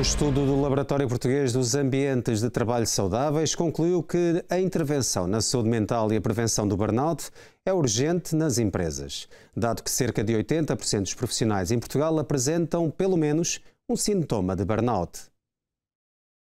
Um estudo do Laboratório Português dos Ambientes de Trabalho Saudáveis concluiu que a intervenção na saúde mental e a prevenção do burnout é urgente nas empresas, dado que cerca de 80% dos profissionais em Portugal apresentam, pelo menos, um sintoma de burnout.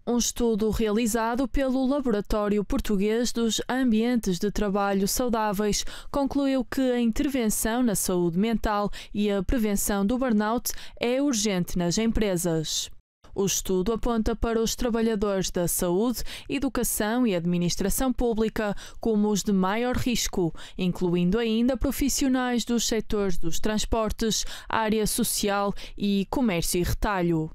Um estudo realizado pelo Laboratório Português dos Ambientes de Trabalho Saudáveis concluiu que a intervenção na saúde mental e a prevenção do burnout é urgente nas empresas. O estudo aponta para os trabalhadores da saúde, educação e administração pública como os de maior risco, incluindo ainda profissionais dos setores dos transportes, área social e comércio e retalho.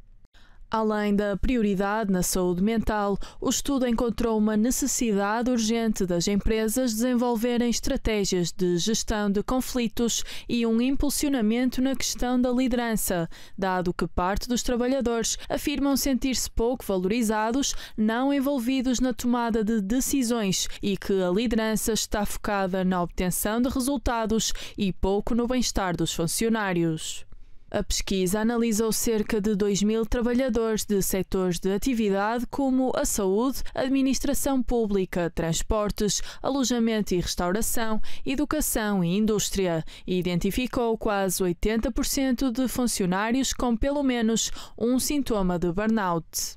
Além da prioridade na saúde mental, o estudo encontrou uma necessidade urgente das empresas desenvolverem estratégias de gestão de conflitos e um impulsionamento na questão da liderança, dado que parte dos trabalhadores afirmam sentir-se pouco valorizados, não envolvidos na tomada de decisões e que a liderança está focada na obtenção de resultados e pouco no bem-estar dos funcionários. A pesquisa analisou cerca de 2 mil trabalhadores de setores de atividade como a saúde, administração pública, transportes, alojamento e restauração, educação e indústria e identificou quase 80% de funcionários com pelo menos um sintoma de burnout.